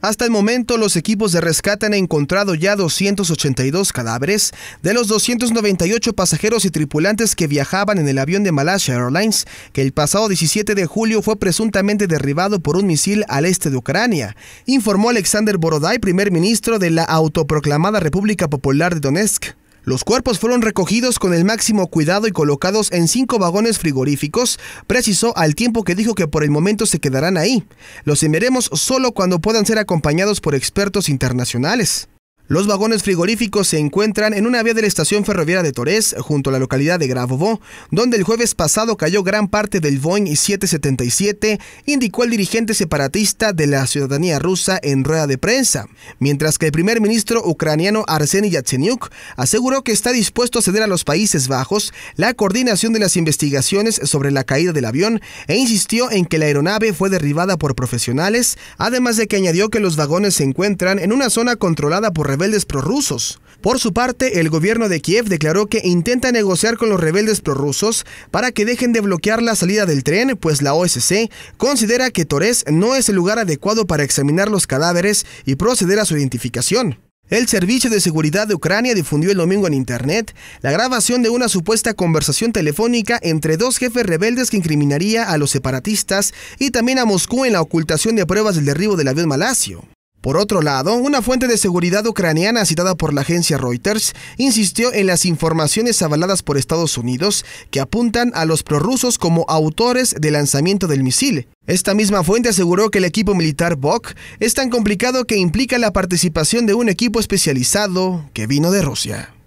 Hasta el momento, los equipos de rescate han encontrado ya 282 cadáveres de los 298 pasajeros y tripulantes que viajaban en el avión de Malaysia Airlines, que el pasado 17 de julio fue presuntamente derribado por un misil al este de Ucrania, informó Alexander Borodai, primer ministro de la autoproclamada República Popular de Donetsk. Los cuerpos fueron recogidos con el máximo cuidado y colocados en cinco vagones frigoríficos, precisó al tiempo que dijo que por el momento se quedarán ahí. Los enviaremos solo cuando puedan ser acompañados por expertos internacionales. Los vagones frigoríficos se encuentran en una vía de la estación ferroviaria de Torres, junto a la localidad de Gravovo, donde el jueves pasado cayó gran parte del Boeing 777, indicó el dirigente separatista de la ciudadanía rusa en rueda de prensa. Mientras que el primer ministro ucraniano Arseniy Yatsenyuk aseguró que está dispuesto a ceder a los Países Bajos la coordinación de las investigaciones sobre la caída del avión e insistió en que la aeronave fue derribada por profesionales, además de que añadió que los vagones se encuentran en una zona controlada por rebeldes prorrusos. Por su parte, el gobierno de Kiev declaró que intenta negociar con los rebeldes prorrusos para que dejen de bloquear la salida del tren, pues la OSC considera que Torres no es el lugar adecuado para examinar los cadáveres y proceder a su identificación. El Servicio de Seguridad de Ucrania difundió el domingo en Internet la grabación de una supuesta conversación telefónica entre dos jefes rebeldes que incriminaría a los separatistas y también a Moscú en la ocultación de pruebas del derribo del avión malasio. Por otro lado, una fuente de seguridad ucraniana citada por la agencia Reuters insistió en las informaciones avaladas por Estados Unidos que apuntan a los prorrusos como autores del lanzamiento del misil. Esta misma fuente aseguró que el equipo militar Bok es tan complicado que implica la participación de un equipo especializado que vino de Rusia.